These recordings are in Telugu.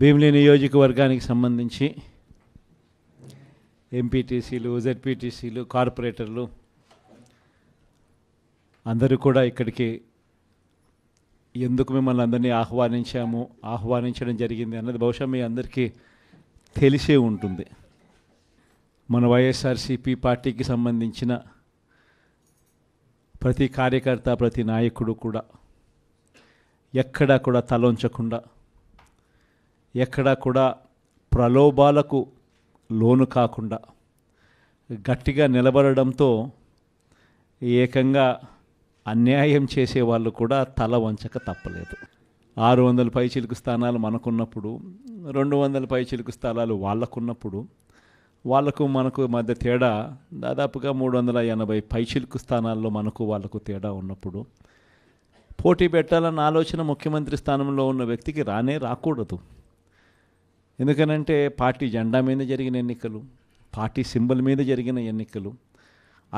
భీమిలి నియోజకవర్గానికి సంబంధించి ఎంపీటీసీలు జెడ్పీటీసీలు కార్పొరేటర్లు అందరూ కూడా ఇక్కడికి ఎందుకు మిమ్మల్ని అందరినీ ఆహ్వానించాము ఆహ్వానించడం జరిగింది అన్నది బహుశా మీ అందరికీ తెలిసే ఉంటుంది మన వైఎస్ఆర్సీపీ పార్టీకి సంబంధించిన ప్రతి కార్యకర్త ప్రతి నాయకుడు కూడా ఎక్కడా కూడా తలొంచకుండా ఎక్కడా కూడా ప్రలోభాలకు లోను కాకుండా గట్టిగా నిలబడడంతో ఏకంగా అన్యాయం చేసే వాళ్ళు కూడా తల వంచక తప్పలేదు ఆరు వందల పై చిలుకు స్థానాలు మనకున్నప్పుడు రెండు వందల పై చిలుకు స్థానాలు వాళ్ళకున్నప్పుడు వాళ్ళకు మనకు మధ్య తేడా దాదాపుగా మూడు వందల ఎనభై పై చిలుకు స్థానాల్లో మనకు వాళ్ళకు తేడా ఉన్నప్పుడు పోటీ పెట్టాలన్న ఆలోచన ముఖ్యమంత్రి స్థానంలో ఉన్న వ్యక్తికి రానే రాకూడదు ఎందుకనంటే పార్టీ జెండా మీద జరిగిన ఎన్నికలు పార్టీ సింబల్ మీద జరిగిన ఎన్నికలు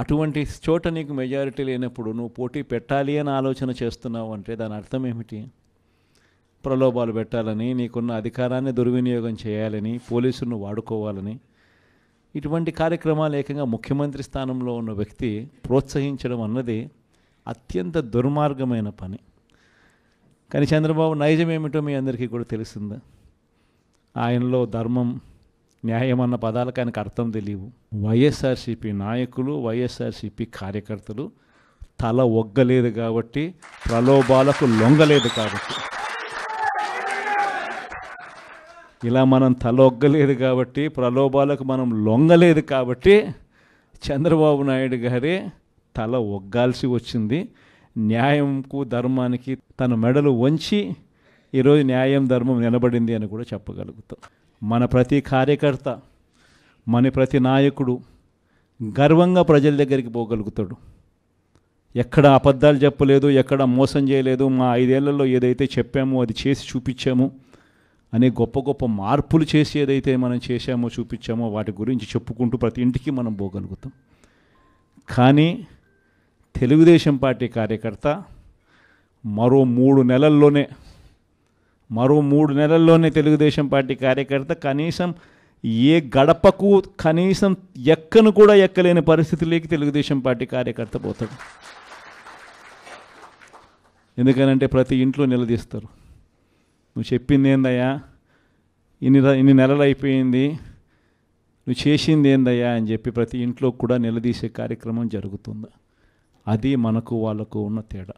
అటువంటి చోట నీకు మెజారిటీ లేనప్పుడు నువ్వు పోటీ పెట్టాలి అని ఆలోచన చేస్తున్నావు అంటే దాని అర్థం ఏమిటి ప్రలోభాలు పెట్టాలని నీకున్న అధికారాన్ని దుర్వినియోగం చేయాలని పోలీసులను వాడుకోవాలని ఇటువంటి కార్యక్రమాలు ఏకంగా ముఖ్యమంత్రి స్థానంలో ఉన్న వ్యక్తి ప్రోత్సహించడం అన్నది అత్యంత దుర్మార్గమైన పని కానీ చంద్రబాబు నైజం ఏమిటో మీ అందరికీ కూడా తెలిసిందా ఆయనలో ధర్మం న్యాయం అన్న పదాలకు ఆయనకు అర్థం తెలియవు వైఎస్ఆర్సీపీ నాయకులు వైఎస్ఆర్సీపీ కార్యకర్తలు తల ఒగ్గలేదు కాబట్టి ప్రలోభాలకు లొంగలేదు కాబట్టి ఇలా మనం తల ఒగ్గలేదు కాబట్టి ప్రలోభాలకు మనం లొంగలేదు కాబట్టి చంద్రబాబు నాయుడు గారి తల ఒగ్గాల్సి వచ్చింది న్యాయంకు ధర్మానికి తన మెడలు వంచి ఈరోజు న్యాయం ధర్మం నిలబడింది అని కూడా చెప్పగలుగుతాం మన ప్రతి కార్యకర్త మన ప్రతి నాయకుడు గర్వంగా ప్రజల దగ్గరికి పోగలుగుతాడు ఎక్కడ అబద్ధాలు చెప్పలేదు ఎక్కడ మోసం చేయలేదు మా ఐదేళ్లలో ఏదైతే చెప్పామో అది చేసి చూపించాము అనే గొప్ప గొప్ప మార్పులు చేసి ఏదైతే మనం చేశామో చూపించామో వాటి గురించి చెప్పుకుంటూ ప్రతి ఇంటికి మనం పోగలుగుతాం కానీ తెలుగుదేశం పార్టీ కార్యకర్త మరో మూడు నెలల్లోనే మరో మూడు నెలల్లోనే తెలుగుదేశం పార్టీ కార్యకర్త కనీసం ఏ గడపకు కనీసం ఎక్కను కూడా ఎక్కలేని పరిస్థితులకి తెలుగుదేశం పార్టీ కార్యకర్త పోతాడు ఎందుకనంటే ప్రతి ఇంట్లో నిలదీస్తారు నువ్వు చెప్పింది ఏందయ్యా ఇన్ని ఇన్ని నెలలు అయిపోయింది నువ్వు చేసింది ఏందయ్యా అని చెప్పి ప్రతి ఇంట్లో కూడా నిలదీసే కార్యక్రమం జరుగుతుంది అది మనకు వాళ్ళకు ఉన్న తేడా